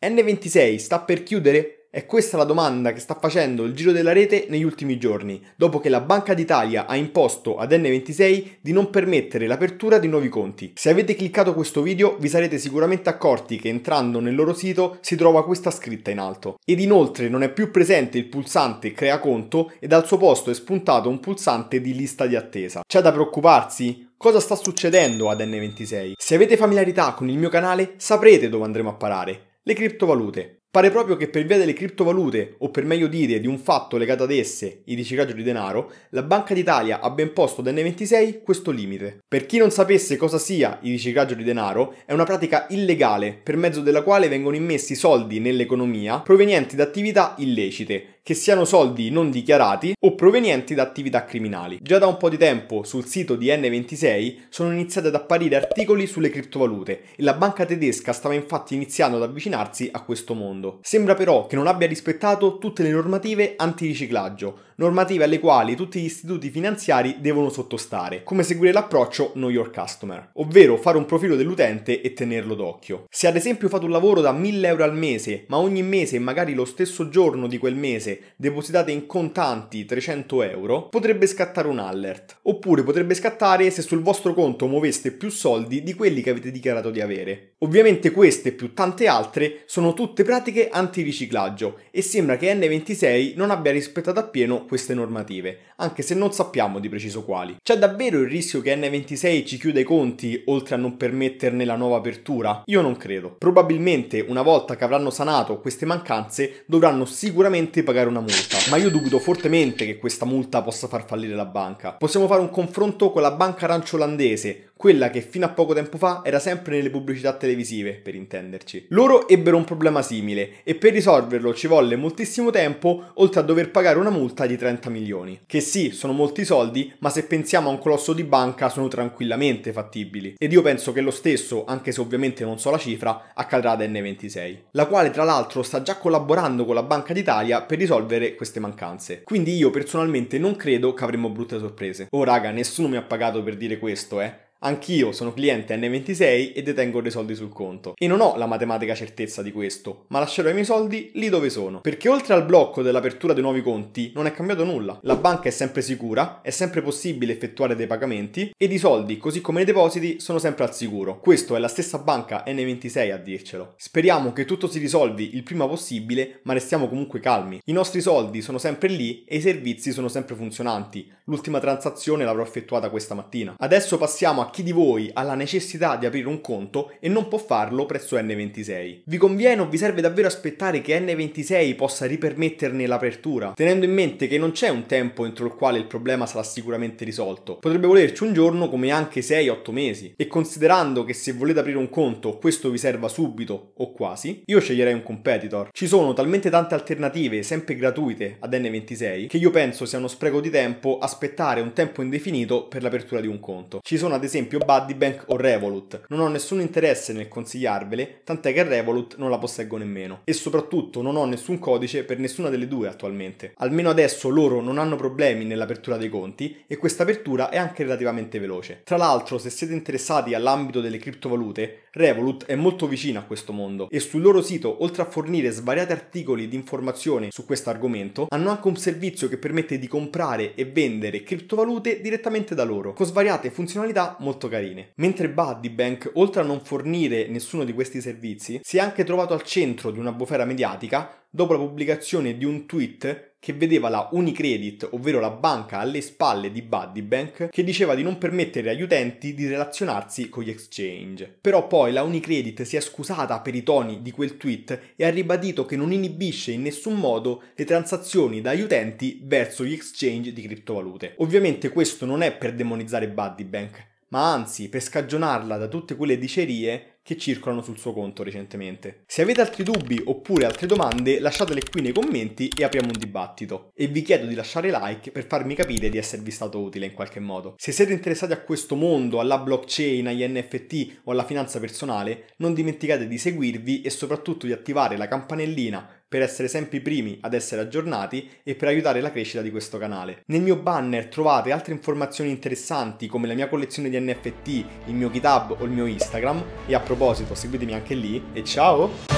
N26 sta per chiudere? È questa la domanda che sta facendo il giro della rete negli ultimi giorni, dopo che la Banca d'Italia ha imposto ad N26 di non permettere l'apertura di nuovi conti. Se avete cliccato questo video vi sarete sicuramente accorti che entrando nel loro sito si trova questa scritta in alto. Ed inoltre non è più presente il pulsante crea conto ed al suo posto è spuntato un pulsante di lista di attesa. C'è da preoccuparsi? Cosa sta succedendo ad N26? Se avete familiarità con il mio canale saprete dove andremo a parare le criptovalute. Pare proprio che per via delle criptovalute, o per meglio dire di un fatto legato ad esse, il riciclaggio di denaro, la Banca d'Italia abbia imposto da N26 questo limite. Per chi non sapesse cosa sia il riciclaggio di denaro, è una pratica illegale per mezzo della quale vengono immessi soldi nell'economia provenienti da attività illecite che siano soldi non dichiarati o provenienti da attività criminali. Già da un po' di tempo sul sito di N26 sono iniziati ad apparire articoli sulle criptovalute e la banca tedesca stava infatti iniziando ad avvicinarsi a questo mondo. Sembra però che non abbia rispettato tutte le normative antiriciclaggio, normative alle quali tutti gli istituti finanziari devono sottostare, come seguire l'approccio Know Your Customer, ovvero fare un profilo dell'utente e tenerlo d'occhio. Se ad esempio fate un lavoro da 1000 euro al mese, ma ogni mese e magari lo stesso giorno di quel mese depositate in contanti 300 euro, potrebbe scattare un alert. Oppure potrebbe scattare se sul vostro conto muoveste più soldi di quelli che avete dichiarato di avere. Ovviamente queste più tante altre sono tutte pratiche antiriciclaggio e sembra che N26 non abbia rispettato appieno queste normative, anche se non sappiamo di preciso quali. C'è davvero il rischio che N26 ci chiuda i conti oltre a non permetterne la nuova apertura? Io non credo. Probabilmente una volta che avranno sanato queste mancanze dovranno sicuramente pagare pagare una multa, ma io dubito fortemente che questa multa possa far fallire la banca. Possiamo fare un confronto con la banca arancio olandese, quella che fino a poco tempo fa era sempre nelle pubblicità televisive, per intenderci. Loro ebbero un problema simile e per risolverlo ci volle moltissimo tempo, oltre a dover pagare una multa di 30 milioni. Che sì, sono molti soldi, ma se pensiamo a un colosso di banca sono tranquillamente fattibili. Ed io penso che lo stesso, anche se ovviamente non so la cifra, accadrà ad N26, la quale tra l'altro sta già collaborando con la Banca d'Italia per risolvere queste mancanze. Quindi io personalmente non credo che avremo brutte sorprese. Oh raga, nessuno mi ha pagato per dire questo, eh Anch'io sono cliente N26 e detengo dei soldi sul conto. E non ho la matematica certezza di questo, ma lascerò i miei soldi lì dove sono. Perché oltre al blocco dell'apertura dei nuovi conti non è cambiato nulla. La banca è sempre sicura, è sempre possibile effettuare dei pagamenti ed i soldi, così come i depositi, sono sempre al sicuro. Questo è la stessa banca N26 a dircelo. Speriamo che tutto si risolvi il prima possibile, ma restiamo comunque calmi. I nostri soldi sono sempre lì e i servizi sono sempre funzionanti. L'ultima transazione l'avrò effettuata questa mattina. Adesso passiamo a chi di voi ha la necessità di aprire un conto e non può farlo presso N26? Vi conviene o vi serve davvero aspettare che N26 possa ripermetterne l'apertura, tenendo in mente che non c'è un tempo entro il quale il problema sarà sicuramente risolto. Potrebbe volerci un giorno come anche 6-8 mesi. E considerando che se volete aprire un conto questo vi serva subito o quasi, io sceglierei un competitor. Ci sono talmente tante alternative, sempre gratuite, ad N26, che io penso sia uno spreco di tempo aspettare un tempo indefinito per l'apertura di un conto. Ci sono ad esempio esempio Buddy Bank o Revolut. Non ho nessun interesse nel consigliarvele, tant'è che Revolut non la posseggo nemmeno. E soprattutto non ho nessun codice per nessuna delle due attualmente. Almeno adesso loro non hanno problemi nell'apertura dei conti e questa apertura è anche relativamente veloce. Tra l'altro, se siete interessati all'ambito delle criptovalute, Revolut è molto vicino a questo mondo e sul loro sito, oltre a fornire svariati articoli di informazione su questo argomento, hanno anche un servizio che permette di comprare e vendere criptovalute direttamente da loro, con svariate funzionalità molto molto carine. Mentre Buddy Bank, oltre a non fornire nessuno di questi servizi, si è anche trovato al centro di una bufera mediatica dopo la pubblicazione di un tweet che vedeva la Unicredit, ovvero la banca alle spalle di Buddy Bank, che diceva di non permettere agli utenti di relazionarsi con gli exchange. Però poi la Unicredit si è scusata per i toni di quel tweet e ha ribadito che non inibisce in nessun modo le transazioni dagli utenti verso gli exchange di criptovalute. Ovviamente questo non è per demonizzare Buddy Bank, ma anzi per scagionarla da tutte quelle dicerie che circolano sul suo conto recentemente. Se avete altri dubbi oppure altre domande lasciatele qui nei commenti e apriamo un dibattito. E vi chiedo di lasciare like per farmi capire di esservi stato utile in qualche modo. Se siete interessati a questo mondo, alla blockchain, agli NFT o alla finanza personale, non dimenticate di seguirvi e soprattutto di attivare la campanellina per essere sempre i primi ad essere aggiornati e per aiutare la crescita di questo canale. Nel mio banner trovate altre informazioni interessanti come la mia collezione di NFT, il mio GitHub o il mio Instagram e a proposito seguitemi anche lì e ciao!